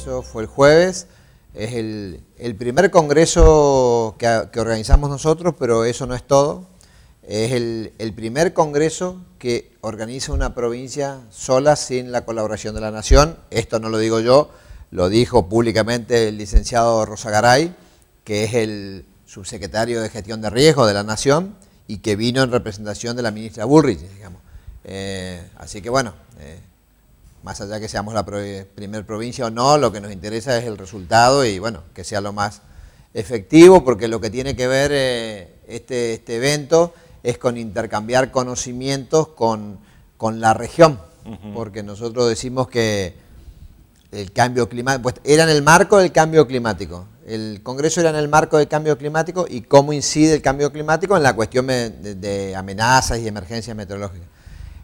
eso fue el jueves. Es el, primer congreso que, organizamos nosotros, pero eso no es todo. Es el, primer congreso que organiza una provincia sola sin la colaboración de la nación. Esto no lo digo yo, lo dijo públicamente el licenciado Rosa Garay, que es el subsecretario de Gestión de Riesgo de la Nación y que vino en representación de la ministra Bullrich, digamos. Eh, así que bueno, eh, más allá que seamos la primer provincia o no, lo que nos interesa es el resultado y bueno, que sea lo más efectivo, porque lo que tiene que ver eh, este, este, evento es con intercambiar conocimientos con, la región, porque nosotros decimos que el cambio climático, pues era en el marco del cambio climático, el Congreso era en el marco del cambio climático y cómo incide el cambio climático en la cuestión de amenazas y emergencias meteorológicas.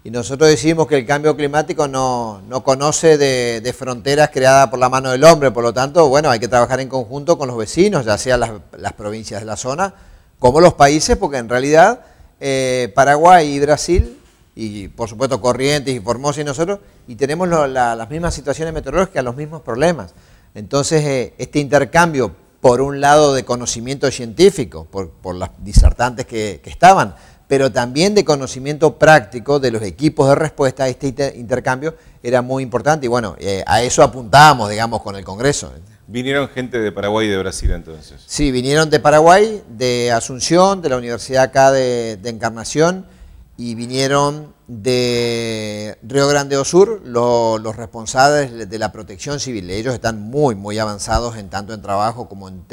Y nosotros decimos que el cambio climático no, conoce de, fronteras creadas por la mano del hombre, por lo tanto, bueno, hay que trabajar en conjunto con los vecinos, ya sea las, provincias de la zona, como los países, porque en realidad eh, Paraguay y Brasil, y por supuesto Corrientes y Formosa y nosotros, y tenemos las mismas situaciones meteorológicas, los mismos problemas. Entonces, eh, este intercambio, por un lado, de conocimiento científico, por, por las disertantes que estaban, pero también de conocimiento práctico de los equipos de respuesta a este intercambio era muy importante y bueno, eh, a eso apuntábamos, digamos, con el Congreso. ¿Vinieron gente de Paraguay y de Brasil entonces? Sí, vinieron de Paraguay, de Asunción, de la Universidad acá de Encarnación, y vinieron de Río Grande do Sur los responsables de la protección civil. Ellos están muy, muy avanzados en tanto en trabajo como en,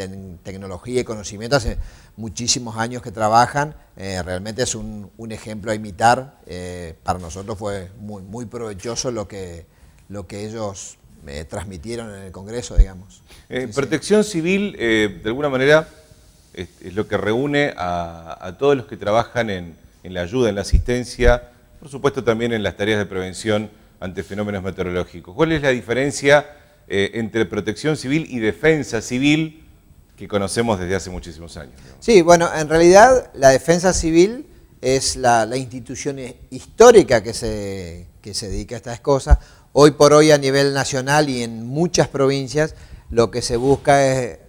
tecnología y conocimiento. Hace muchísimos años que trabajan. Eh, realmente es un, ejemplo a imitar. Eh, para nosotros fue muy, muy provechoso lo que, lo que ellos eh, transmitieron en el Congreso, digamos. protección civil, de alguna manera, es, lo que reúne a todos los que trabajan en en la ayuda, en la asistencia, por supuesto también en las tareas de prevención ante fenómenos meteorológicos. ¿Cuál es la diferencia eh, entre protección civil y defensa civil que conocemos desde hace muchísimos años? Sí, bueno, en realidad la defensa civil es la, institución histórica que se, que se dedica a estas cosas. Hoy por hoy a nivel nacional y en muchas provincias lo que se busca es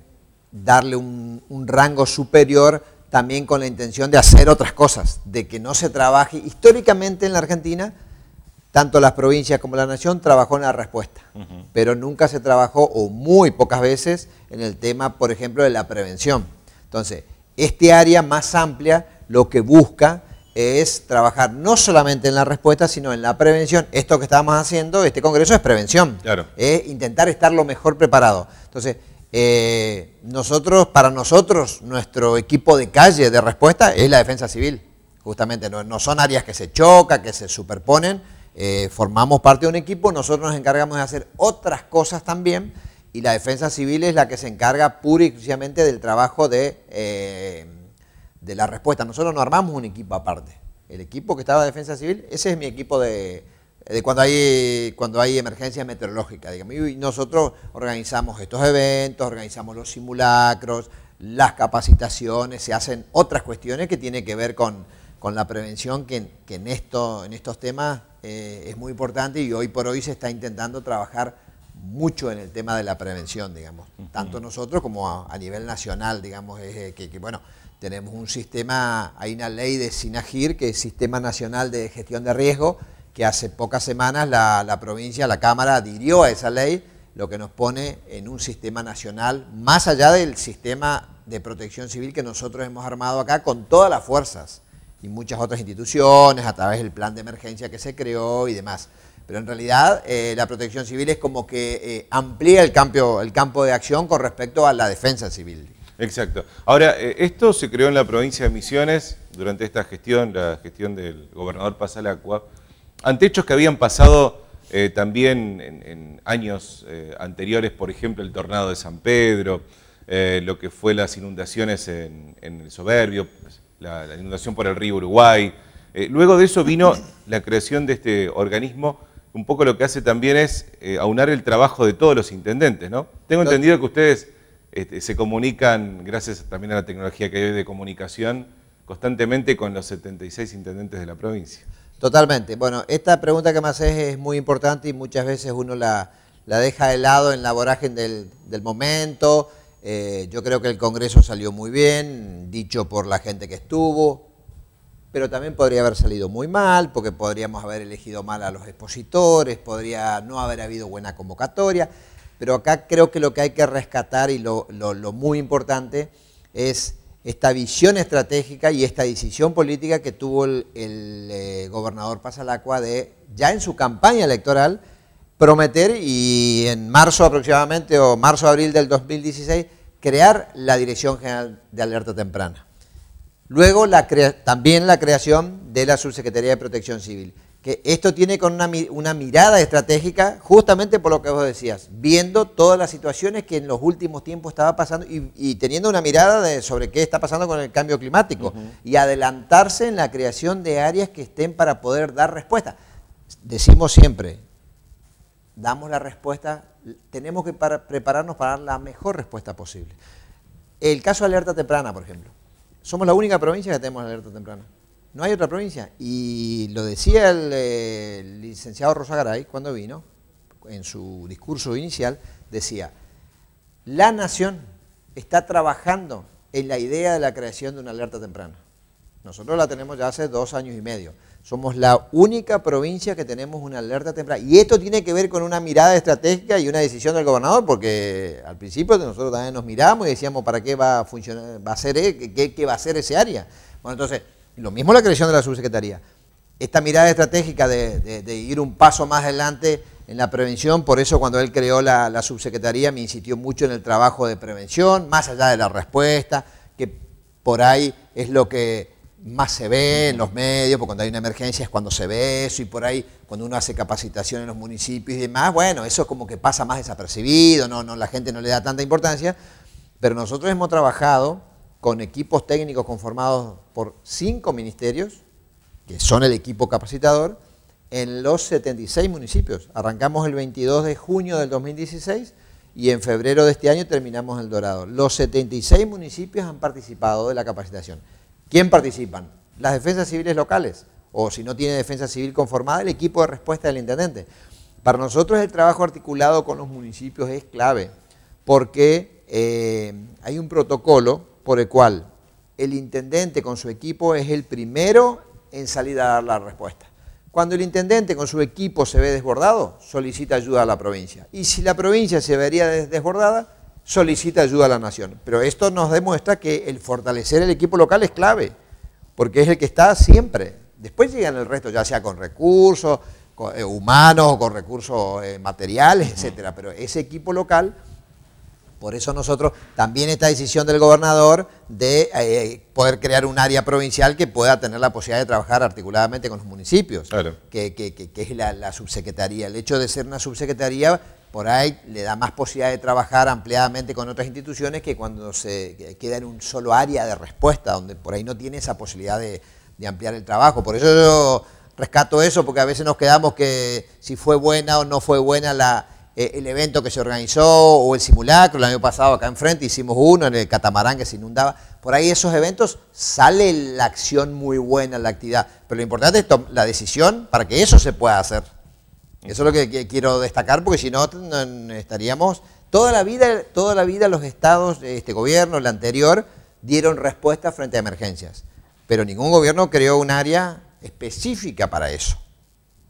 darle un, un rango superior también con la intención de hacer otras cosas, de que no se trabaje. Históricamente en la Argentina, tanto las provincias como la nación trabajó en la respuesta, pero nunca se trabajó, o muy pocas veces, en el tema, por ejemplo, de la prevención. Entonces, este área más amplia lo que busca es trabajar no solamente en la respuesta, sino en la prevención. Esto que estamos haciendo, este congreso es prevención. Claro. Es intentar estar lo mejor preparado. Entonces, eh, nosotros, para nosotros, nuestro equipo de calle de respuesta es la defensa civil, justamente. No, son áreas que se chocan, que se superponen. Eh, formamos parte de un equipo, nosotros nos encargamos de hacer otras cosas también y la defensa civil es la que se encarga pura y exclusivamente del trabajo de, eh, de la respuesta. Nosotros no armamos un equipo aparte. El equipo que estaba de defensa civil, ese es mi equipo de, cuando hay, cuando hay emergencia meteorológica, digamos. Y nosotros organizamos estos eventos, organizamos los simulacros, las capacitaciones, se hacen otras cuestiones que tienen que ver con, con la prevención, que, en, esto, en estos temas eh, es muy importante y hoy por hoy se está intentando trabajar mucho en el tema de la prevención, digamos, tanto nosotros como a, nivel nacional, digamos, eh, que, que, bueno, tenemos un sistema, hay una ley de SINAGIR, que es Sistema Nacional de Gestión de Riesgo, que hace pocas semanas la, provincia, la Cámara, adhirió a esa ley, lo que nos pone en un sistema nacional, más allá del sistema de protección civil que nosotros hemos armado acá con todas las fuerzas y muchas otras instituciones, a través del plan de emergencia que se creó y demás. Pero en realidad eh, la protección civil es como que eh, amplía el campo, el campo de acción con respecto a la defensa civil. Exacto. Ahora, eh, esto se creó en la provincia de Misiones durante esta gestión, la gestión del gobernador Pasalacua. Ante hechos que habían pasado eh, también en, años eh, anteriores, por ejemplo, el tornado de San Pedro, eh, lo que fue las inundaciones en, el Soberbio, la, inundación por el río Uruguay. luego de eso vino la creación de este organismo. Un poco lo que hace también es aunar el trabajo de todos los intendentes, ¿no? Tengo entendido que ustedes este, se comunican, gracias también a la tecnología que hay de comunicación, constantemente con los 76 intendentes de la provincia. Totalmente. Bueno, esta pregunta que me haces es muy importante y muchas veces uno la, deja de lado en la vorágine del, momento. Eh, yo creo que el Congreso salió muy bien, dicho por la gente que estuvo, pero también podría haber salido muy mal, porque podríamos haber elegido mal a los expositores, podría no haber habido buena convocatoria. Pero acá creo que lo que hay que rescatar y lo muy importante es esta visión estratégica y esta decisión política que tuvo el, eh, gobernador Pasalacua de, ya en su campaña electoral, prometer y en marzo aproximadamente, o marzo-abril del 2016, crear la Dirección General de Alerta Temprana. Luego también la creación de la Subsecretaría de Protección Civil que esto tiene con una, mirada estratégica, justamente por lo que vos decías, viendo todas las situaciones que en los últimos tiempos estaba pasando y, teniendo una mirada sobre qué está pasando con el cambio climático y adelantarse en la creación de áreas que estén para poder dar respuesta. Decimos siempre, damos la respuesta, tenemos que prepararnos para dar la mejor respuesta posible. El caso de alerta temprana, por ejemplo. Somos la única provincia que tenemos alerta temprana. No hay otra provincia. Y lo decía el, eh, licenciado licenciado Garay cuando vino, en su discurso inicial, decía, la nación está trabajando en la idea de la creación de una alerta temprana. Nosotros la tenemos ya hace dos años y medio. Somos la única provincia que tenemos una alerta temprana. Y esto tiene que ver con una mirada estratégica y una decisión del gobernador, porque al principio nosotros también nos miramos y decíamos, ¿para qué va a funcionar, va a ser, eh, qué, qué va a ser ese área? Bueno, entonces, lo mismo la creación de la subsecretaría. Esta mirada estratégica de, ir un paso más adelante en la prevención, por eso cuando él creó la, subsecretaría me insistió mucho en el trabajo de prevención, más allá de la respuesta, que por ahí es lo que más se ve en los medios, porque cuando hay una emergencia es cuando se ve eso, y por ahí cuando uno hace capacitación en los municipios y demás, bueno, eso es como que pasa más desapercibido, no, no, la gente no le da tanta importancia, pero nosotros hemos trabajado con equipos técnicos conformados por cinco ministerios, que son el equipo capacitador, en los 76 municipios. Arrancamos el 22 de junio del 2016 y en febrero de este año terminamos El Dorado. Los 76 municipios han participado de la capacitación. ¿Quién participan? Las defensas civiles locales, o si no tiene defensa civil conformada, el equipo de respuesta del intendente. Para nosotros el trabajo articulado con los municipios es clave, porque eh, hay un protocolo por el cual el intendente con su equipo es el primero en salir a dar la respuesta. Cuando el intendente con su equipo se ve desbordado, solicita ayuda a la provincia. Y si la provincia se vería desbordada, solicita ayuda a la nación. Pero esto nos demuestra que el fortalecer el equipo local es clave, porque es el que está siempre. Después llegan el resto, ya sea con recursos eh, humanos con recursos eh, materiales, etcétera. Pero ese equipo local por eso nosotros, también esta decisión del gobernador de eh, poder crear un área provincial que pueda tener la posibilidad de trabajar articuladamente con los municipios, que, es la, subsecretaría. El hecho de ser una subsecretaría por ahí le da más posibilidad de trabajar ampliadamente con otras instituciones que cuando se queda en un solo área de respuesta, donde por ahí no tiene esa posibilidad de, de ampliar el trabajo. Por eso yo rescato eso, porque a veces nos quedamos que si fue buena o no fue buena la, eh, el evento que se organizó o el simulacro, el año pasado acá enfrente hicimos uno en el catamarán que se inundaba. Por ahí esos eventos sale la acción muy buena, la actividad, pero lo importante es la decisión para que eso se pueda hacer. Eso es lo que, quiero destacar porque si no estaríamos toda la vida, toda la vida los estados, este gobierno, el anterior, dieron respuesta frente a emergencias, pero ningún gobierno creó un área específica para eso.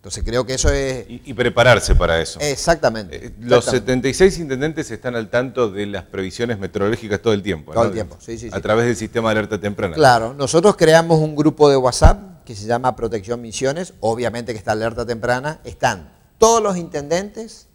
Entonces creo que eso es... Y, prepararse para eso. Exactamente, eh, Los 76 intendentes están al tanto de las previsiones meteorológicas todo el tiempo. Todo el tiempo, sí, sí. A través del sistema de alerta temprana. Claro, nosotros creamos un grupo de WhatsApp que se llama Protección Misiones, obviamente que está alerta temprana, están todos los intendentes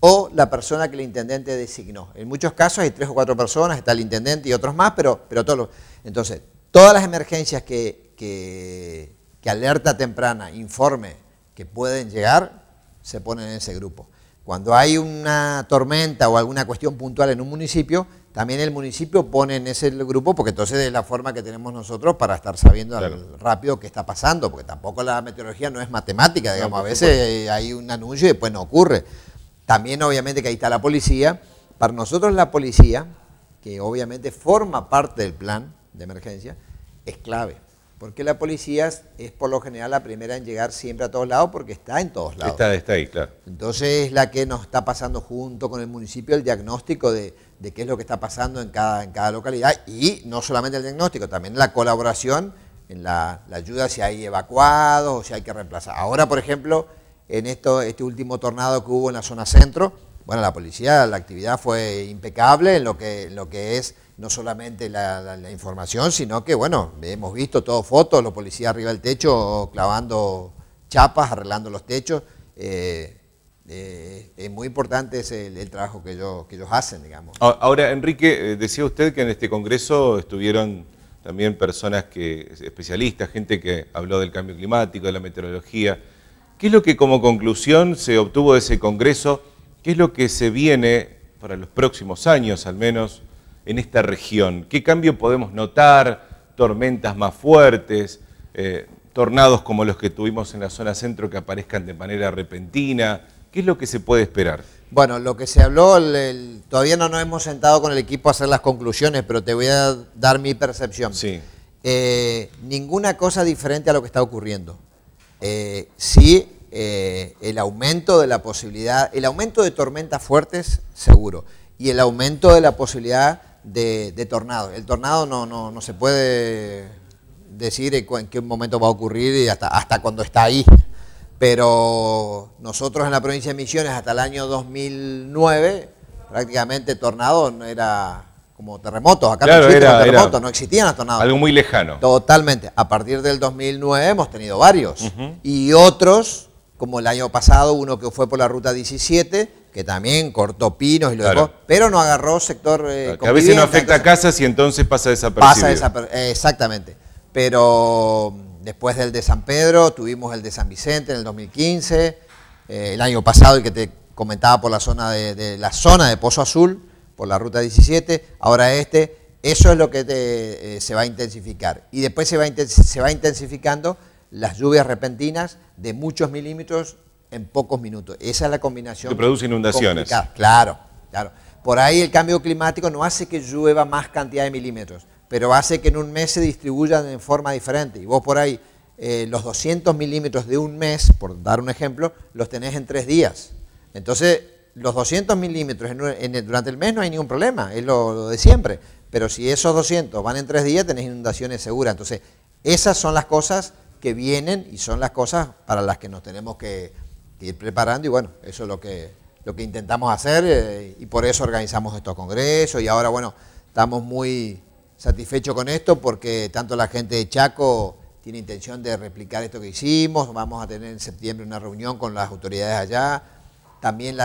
o la persona que el intendente designó. En muchos casos hay tres o cuatro personas, está el intendente y otros más, pero, pero todos los... Entonces, todas las emergencias que, que alerta temprana informe que pueden llegar se ponen en ese grupo. Cuando hay una tormenta o alguna cuestión puntual en un municipio, también el municipio pone en ese grupo, porque entonces es la forma que tenemos nosotros para estar sabiendo rápido qué está pasando, porque tampoco la meteorología no es matemática, digamos, a veces hay un anuncio y después no ocurre. También obviamente que ahí está la policía. Para nosotros la policía, que obviamente forma parte del plan de emergencia, es clave. Porque la policía es por lo general la primera en llegar siempre a todos lados porque está en todos lados. Está, ahí, claro. Entonces es la que nos está pasando junto con el municipio el diagnóstico de, qué es lo que está pasando en cada, en cada localidad y no solamente el diagnóstico, también la colaboración en la, ayuda si hay evacuados o si hay que reemplazar. Ahora, por ejemplo, en esto, este último tornado que hubo en la zona centro, bueno, la policía, la actividad fue impecable en lo que, en lo que es no solamente la, información, sino que, bueno, hemos visto todo fotos, los policías arriba del techo clavando chapas, arreglando los techos. Eh, eh, es muy importante ese, el, trabajo que ellos, que ellos hacen, digamos. Ahora, Enrique, eh, decía usted que en este congreso estuvieron también personas que especialistas, gente que habló del cambio climático, de la meteorología. ¿Qué es lo que como conclusión se obtuvo de ese congreso? ¿Qué es lo que se viene para los próximos años, al menos, en esta región? ¿Qué cambio podemos notar? ¿Tormentas más fuertes? Eh, ¿Tornados como los que tuvimos en la zona centro que aparezcan de manera repentina? ¿Qué es lo que se puede esperar? Bueno, lo que se habló, todavía no nos hemos sentado con el equipo a hacer las conclusiones, pero te voy a dar mi percepción. Sí. Eh, ninguna cosa diferente a lo que está ocurriendo. Eh, sí, el aumento de la posibilidad, el aumento de tormentas fuertes, seguro, y el aumento de la posibilidad de, tornado. El tornado no, no, se puede decir en qué momento va a ocurrir y hasta, hasta cuando está ahí. Pero nosotros en la provincia de Misiones hasta el año 2009 prácticamente tornado no era como terremoto. Acá no existían terremotos, no existían los tornados. Algo muy lejano. Totalmente. A partir del 2009 hemos tenido varios. Y otros, como el año pasado, uno que fue por la ruta 17, que también cortó pinos y lo dejó, pero no agarró sector eh, A veces no afecta a casas y entonces pasa desapercibido. Pasa desapercibido, eh, exactamente. Pero mm, después del de San Pedro, tuvimos el de San Vicente en el 2015, eh, el año pasado el que te comentaba por la zona de, la zona de Pozo Azul, por la ruta 17, ahora este, eso es lo que eh, se va a intensificar. Y después se va, se va intensificando las lluvias repentinas de muchos milímetros en pocos minutos. Esa es la combinación. Que produce inundaciones. Claro, claro. Por ahí el cambio climático no hace que llueva más cantidad de milímetros, pero hace que en un mes se distribuyan en forma diferente. Y vos por ahí eh, los 200 milímetros de un mes, por dar un ejemplo, los tenés en tres días. Entonces, los 200 milímetros durante el mes no hay ningún problema, es lo, lo de siempre. Pero si esos 200 van en tres días, tenés inundaciones seguras. Entonces, esas son las cosas que vienen y son las cosas para las que nos tenemos que ir preparando y bueno, eso es lo que, lo que intentamos hacer eh, y por eso organizamos estos congresos y ahora bueno, estamos muy satisfechos con esto porque tanto la gente de Chaco tiene intención de replicar esto que hicimos, vamos a tener en septiembre una reunión con las autoridades allá, también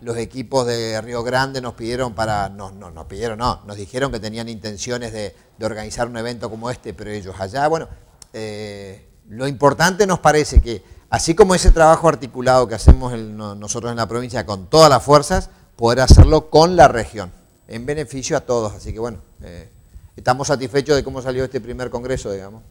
los equipos de Río Grande nos pidieron para, no, no, nos pidieron, no, nos dijeron que tenían intenciones de, organizar un evento como este, pero ellos allá, bueno, eh, lo importante nos parece que Así como ese trabajo articulado que hacemos nosotros en la provincia con todas las fuerzas, poder hacerlo con la región, en beneficio a todos. Así que bueno, eh, estamos satisfechos de cómo salió este primer congreso, digamos.